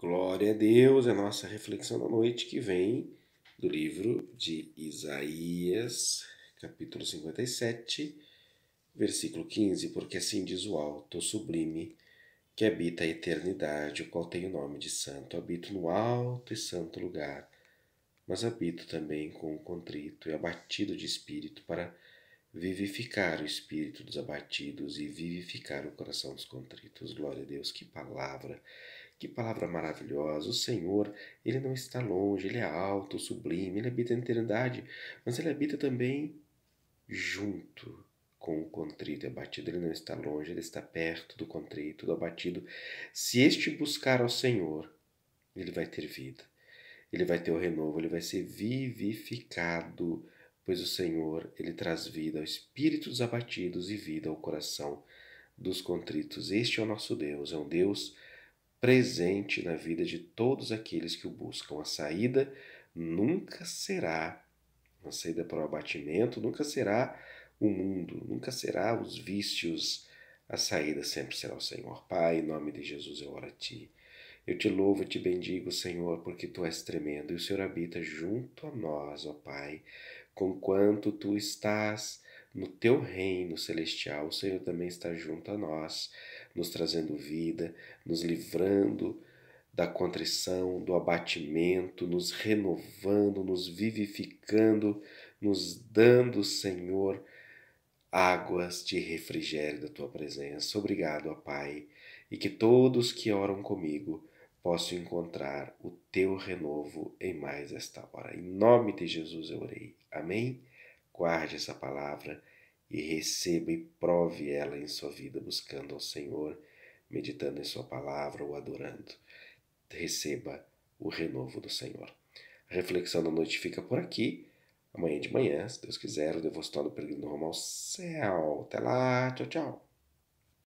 Glória a Deus, é a nossa reflexão da noite que vem do livro de Isaías, capítulo 57, versículo 15, porque assim diz o alto, o sublime, que habita a eternidade, o qual tem o nome de santo. Habito no alto e santo lugar, mas habito também com o contrito e abatido de espírito para vivificar o espírito dos abatidos e vivificar o coração dos contritos. Glória a Deus, que palavra, que palavra maravilhosa! O Senhor, ele não está longe, ele é alto, sublime, ele habita na eternidade, mas ele habita também junto com o contrito e abatido. Ele não está longe, ele está perto do contrito, do abatido. Se este buscar ao Senhor, ele vai ter vida, ele vai ter o renovo, ele vai ser vivificado, pois o Senhor, ele traz vida ao espírito dos abatidos e vida ao coração dos contritos. Este é o nosso Deus, é um Deus presente na vida de todos aqueles que o buscam. A saída nunca será a saída para o abatimento, nunca será o mundo, nunca será os vícios. A saída sempre será o Senhor. Pai, em nome de Jesus eu oro a Ti. Eu te louvo e te bendigo, Senhor, porque Tu és tremendo e o Senhor habita junto a nós, ó Pai. Conquanto Tu estás no teu reino celestial, o Senhor também está junto a nós, nos trazendo vida, nos livrando da contrição, do abatimento, nos renovando, nos vivificando, nos dando, Senhor, águas de refrigério da tua presença. Obrigado, ó Pai, e que todos que oram comigo possam encontrar o teu renovo em mais esta hora. Em nome de Jesus eu orei. Amém. Guarde essa palavra e receba e prove ela em sua vida, buscando ao Senhor, meditando em Sua palavra ou adorando. Receba o renovo do Senhor. A reflexão da noite fica por aqui. Amanhã de manhã, se Deus quiser, o devocional do Peregrino Rumo ao Céu. Até lá, tchau, tchau.